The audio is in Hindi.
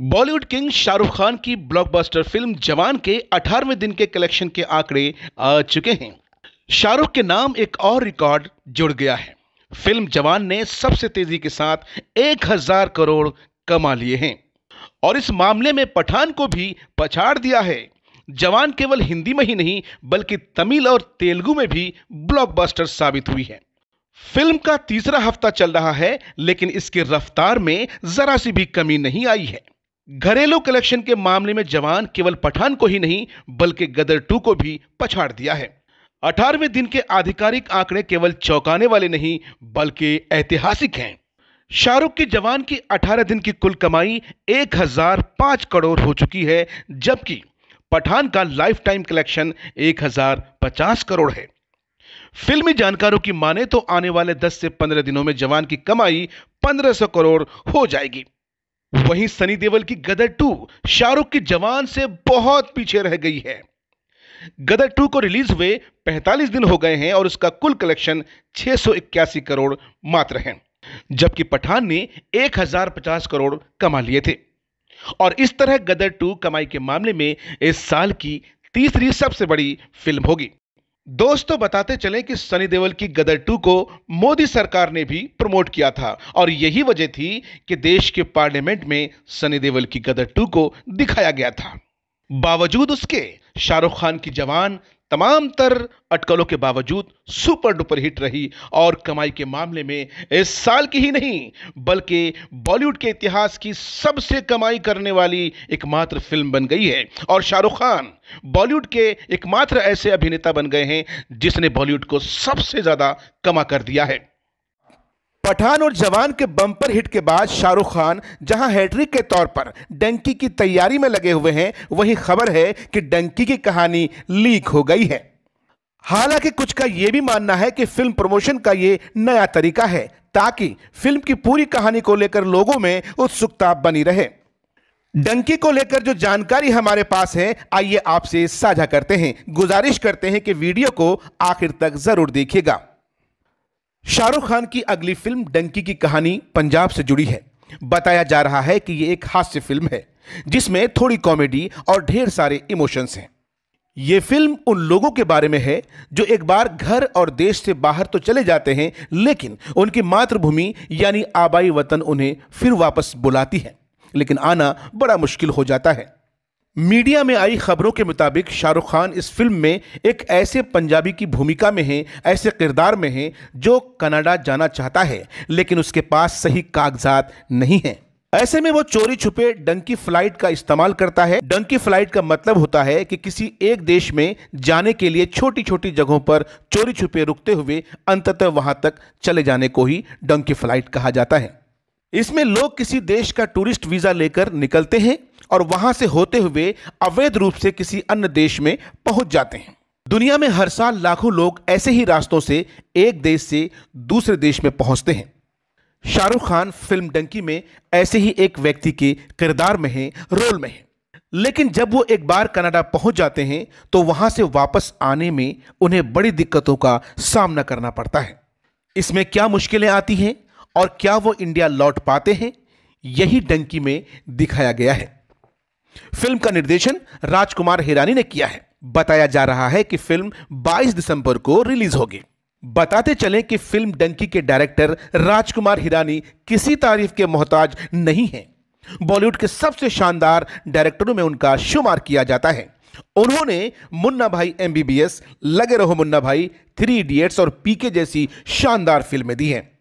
बॉलीवुड किंग शाहरुख खान की ब्लॉकबस्टर फिल्म जवान के 18वें दिन के कलेक्शन के आंकड़े आ चुके हैं शाहरुख के नाम एक और रिकॉर्ड जुड़ गया है फिल्म जवान ने सबसे तेजी के साथ 1000 करोड़ कमा लिए हैं और इस मामले में पठान को भी पछाड़ दिया है जवान केवल हिंदी में ही नहीं बल्कि तमिल और तेलुगु में भी ब्लॉकबस्टर साबित हुई है फिल्म का तीसरा हफ्ता चल रहा है लेकिन इसकी रफ्तार में जरा सी भी कमी नहीं आई है घरेलू कलेक्शन के मामले में जवान केवल पठान को ही नहीं बल्कि गदर टू को भी पछाड़ दिया है अठारहवें दिन के आधिकारिक आंकड़े केवल चौंकाने वाले नहीं बल्कि ऐतिहासिक हैं शाहरुख के जवान की 18 दिन की कुल कमाई 1005 करोड़ हो चुकी है जबकि पठान का लाइफ टाइम कलेक्शन 1050 करोड़ है फिल्मी जानकारों की माने तो आने वाले 10 से 15 दिनों में जवान की कमाई 1500 करोड़ हो जाएगी वहीं सनी देवल की गदर टू शाहरुख की जवान से बहुत पीछे रह गई है गदर टू को रिलीज हुए 45 दिन हो गए हैं और उसका कुल कलेक्शन छह करोड़ मात्र है जबकि पठान ने 1050 करोड़ कमा लिए थे और इस तरह गदर टू कमाई के मामले में इस साल की तीसरी सबसे बड़ी फिल्म होगी दोस्तों बताते चलें कि सनी देवल की गदर टू को मोदी सरकार ने भी प्रमोट किया था और यही वजह थी कि देश के पार्लियामेंट में सनी देवल की गदर टू को दिखाया गया था बावजूद उसके शाहरुख खान की जवान तमाम तर अटकलों के बावजूद सुपर डुपर हिट रही और कमाई के मामले में इस साल की ही नहीं बल्कि बॉलीवुड के इतिहास की सबसे कमाई करने वाली एकमात्र फिल्म बन गई है और शाहरुख खान बॉलीवुड के एकमात्र ऐसे अभिनेता बन गए हैं जिसने बॉलीवुड को सबसे ज्यादा कमा कर दिया है पठान और जवान के बम्पर हिट के बाद शाहरुख खान जहां हैट्रिक के तौर पर डंकी की तैयारी में लगे हुए हैं वहीं खबर है कि डंकी की कहानी लीक हो गई है हालांकि कुछ का यह भी मानना है कि फिल्म प्रमोशन का ये नया तरीका है ताकि फिल्म की पूरी कहानी को लेकर लोगों में उत्सुकता बनी रहे डंकी को लेकर जो जानकारी हमारे पास है आइए आपसे साझा करते हैं गुजारिश करते हैं कि वीडियो को आखिर तक जरूर देखिएगा शाहरुख खान की अगली फिल्म डंकी की कहानी पंजाब से जुड़ी है बताया जा रहा है कि ये एक हास्य फिल्म है जिसमें थोड़ी कॉमेडी और ढेर सारे इमोशंस हैं ये फिल्म उन लोगों के बारे में है जो एक बार घर और देश से बाहर तो चले जाते हैं लेकिन उनकी मातृभूमि यानी आबाई वतन उन्हें फिर वापस बुलाती है लेकिन आना बड़ा मुश्किल हो जाता है मीडिया में आई खबरों के मुताबिक शाहरुख खान इस फिल्म में एक ऐसे पंजाबी की भूमिका में हैं ऐसे किरदार में हैं जो कनाडा जाना चाहता है लेकिन उसके पास सही कागजात नहीं है ऐसे में वो चोरी छुपे डंकी फ्लाइट का इस्तेमाल करता है डंकी फ्लाइट का मतलब होता है कि किसी एक देश में जाने के लिए छोटी छोटी जगहों पर चोरी छुपे रुकते हुए अंततः वहां तक चले जाने को ही डंकी फ्लाइट कहा जाता है इसमें लोग किसी देश का टूरिस्ट वीज़ा लेकर निकलते हैं और वहां से होते हुए अवैध रूप से किसी अन्य देश में पहुंच जाते हैं दुनिया में हर साल लाखों लोग ऐसे ही रास्तों से एक देश से दूसरे देश में पहुंचते हैं शाहरुख खान फिल्म डंकी में ऐसे ही एक व्यक्ति के किरदार में है रोल में है लेकिन जब वो एक बार कनाडा पहुंच जाते हैं तो वहां से वापस आने में उन्हें बड़ी दिक्कतों का सामना करना पड़ता है इसमें क्या मुश्किलें आती हैं और क्या वो इंडिया लौट पाते हैं यही डंकी में दिखाया गया है फिल्म का निर्देशन राजकुमार हिरानी ने किया है बताया जा रहा है कि फिल्म 22 दिसंबर को रिलीज होगी बताते चलें कि फिल्म डंकी के डायरेक्टर राजकुमार हिरानी किसी तारीफ के मोहताज नहीं हैं बॉलीवुड के सबसे शानदार डायरेक्टरों में उनका शुमार किया जाता है उन्होंने मुन्ना भाई एमबीबीएस लगे रहो मुन्ना भाई थ्री इडियट्स और पीके जैसी शानदार फिल्में दी हैं